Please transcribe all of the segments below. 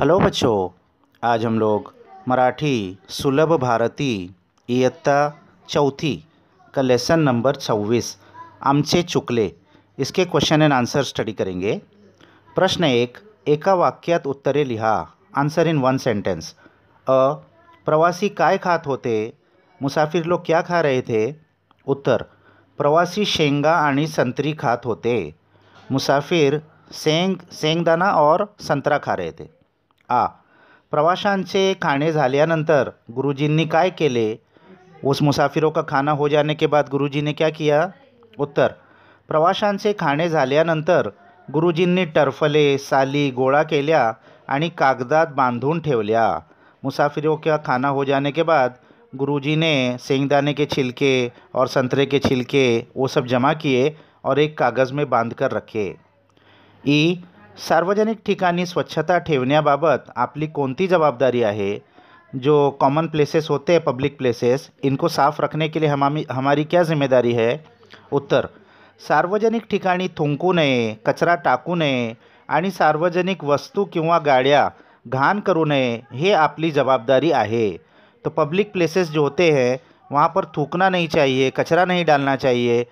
hello बच्चों आज हम लोग मराठी सुलभ भारती इयत्ता चौथी का लेसन नंबर छब्बीस आमचे चुकले इसके क्वेश्चन एंड आंसर स्टडी करेंगे प्रश्न एक एका वाक्यात उत्तरे लिहा आंसर इन वन सेंटेंस अ प्रवासी काय खात होते मुसाफिर लोग क्या खा रहे थे उत्तर प्रवासी शेंगा आणि संतरी खात होते मुसाफिर सेंग सेंगदाना और संतरा खा रहे थे आ प्रवाशांचे खाने झाल्यानंतर गुरुजींनी काय केले उस मुसाफिरों का खाना हो जाने के बाद गुरुजी ने क्या किया उत्तर प्रवाशांचे खाने झाल्यानंतर गुरुजींनी टरफले साली गोळा केल्या आणि कागदात बांधून ठेवल्या मुसाफिरों का खाना हो जाने के बाद गुरुजी ने सेंगदाने के छिलके और संतरे के छिलके वो सब जमा किए और एक कागज़ में बांध कर रखे ई सार्वजनिक ठिकाणी स्वच्छता ठेवण्याबाबत आपली कोणती जवाबदारी है जो कॉमन प्लेसेस होते हैं पब्लिक प्लेसेस इनको साफ़ रखने के लिए हमारी हमारी क्या जिम्मेदारी है उत्तर सार्वजनिक ठिकाणी थुंकू नये कचरा टाकू नये आणि सार्वजनिक वस्तू किंवा गाड़ियाँ घान करू नये हे आपली जवाबदारी है तो पब्लिक प्लेसेस जो होते हैं वहाँ पर थूकना नहीं चाहिए कचरा नहीं डालना चाहिए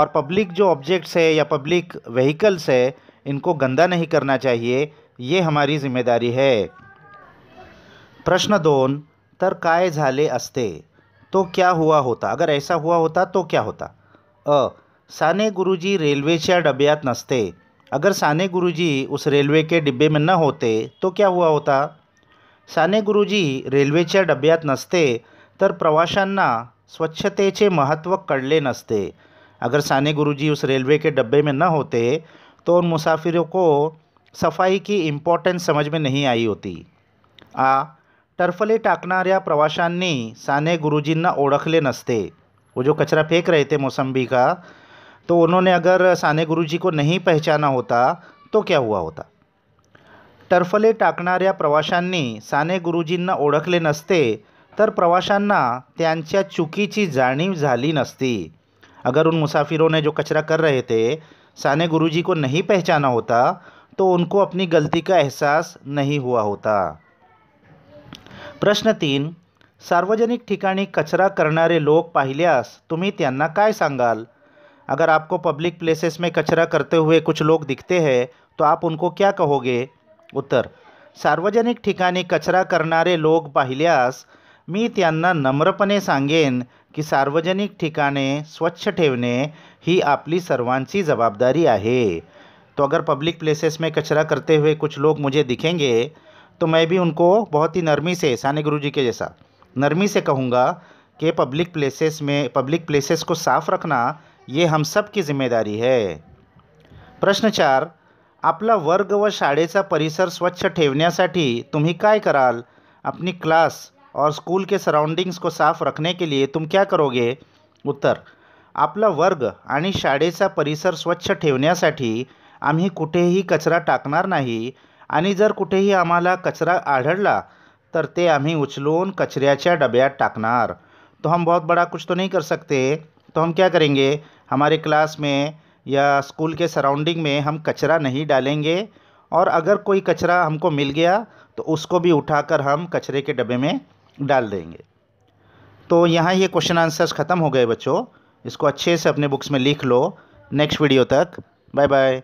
और पब्लिक जो ऑब्जेक्ट्स है या पब्लिक व्हीकल्स है इनको गंदा नहीं करना चाहिए ये हमारी जिम्मेदारी है प्रश्न दोन तर काय झाले असते तो क्या हुआ होता अगर ऐसा हुआ होता तो क्या होता अ साने गुरुजी रेलवे डब्यात नसते अगर साने गुरुजी उस रेलवे के डिब्बे में न होते तो क्या हुआ होता साने गुरुजी रेलवे डब्यात नसते तर प्रवाशांना स्वच्छते महत्व कळले नसते अगर साने गुरुजी उस रेलवे के डब्बे में न होते तो उन मुसाफिरों को सफाई की इम्पॉर्टन्स समझ में नहीं आई होती आ टर्फले टाकणाऱ्या प्रवाशांनी साने गुरुजींना ओळखले नसते वो जो कचरा फेक रहे थे मोसंबी का तो उन्होंने अगर साने गुरुजी को नहीं पहचाना होता तो क्या हुआ होता टर्फले टाकणाऱ्या प्रवाशांनी साने गुरुजींना ओळखले नसते तर प्रवाशांना त्यांच्या चुकीची जाणीव झाली नसती अगर उन मुसाफिरों ने जो कचरा कर रहे थे साने गुरुजी को नहीं पहचाना होता तो उनको अपनी गलती का एहसास नहीं हुआ होता प्रश्न तीन सार्वजनिक ठिकाणी कचरा करना लोग पाहिल्यास तुम्हें त्यांना काय संगाल अगर आपको पब्लिक प्लेसेस में कचरा करते हुए कुछ लोग दिखते हैं तो आप उनको क्या कहोगे उत्तर सार्वजनिक ठिकाने कचरा करना लोग पाहिल्यास मी त्यांना नम्रपणे सांगेन की सार्वजनिक ठिकाणे स्वच्छ ठेवणे ही आपली सर्वांची जवाबदारी आहे तो अगर पब्लिक प्लेसेस में कचरा करते हुए कुछ लोग मुझे दिखेंगे तो मैं भी उनको बहुत ही नरमी से साने गुरु जी के जैसा नरमी से कहूँगा कि पब्लिक प्लेसेस में पब्लिक प्लेसेस को साफ़ रखना ये हम सब की जिम्मेदारी है प्रश्न चार आपला वर्ग व शाळेचा परिसर स्वच्छ ठेवण्यासाठी तुम्ही काय कराल अपनी क्लास और स्कूल के सराउंडिंग्स को साफ रखने के लिए तुम क्या करोगे उत्तर आपला वर्ग आणि शाळेचा परिसर स्वच्छ ठेवण्यासाठी आम्ही कुठेही कचरा टाकणार नाही आणि जर कुठेही आम्हाला कचरा आढळला तर ते आम्ही उचलून कचऱ्याच्या डब्यात टाकणार तो हम बहुत बड़ा कुछ तो नहीं कर सकते तो हम क्या करेंगे हमारे क्लास में या स्कूल के सराउंडिंग में हम कचरा नहीं डालेंगे और अगर कोई कचरा हमको मिल गया तो उसको भी उठाकर हम कचरे के डब्बे में डाल देंगे तो यहाँ ये क्वेश्चन आंसर्स ख़त्म हो गए बच्चों इसको अच्छे से अपने बुक्स में लिख लो नेक्स्ट वीडियो तक बाय बाय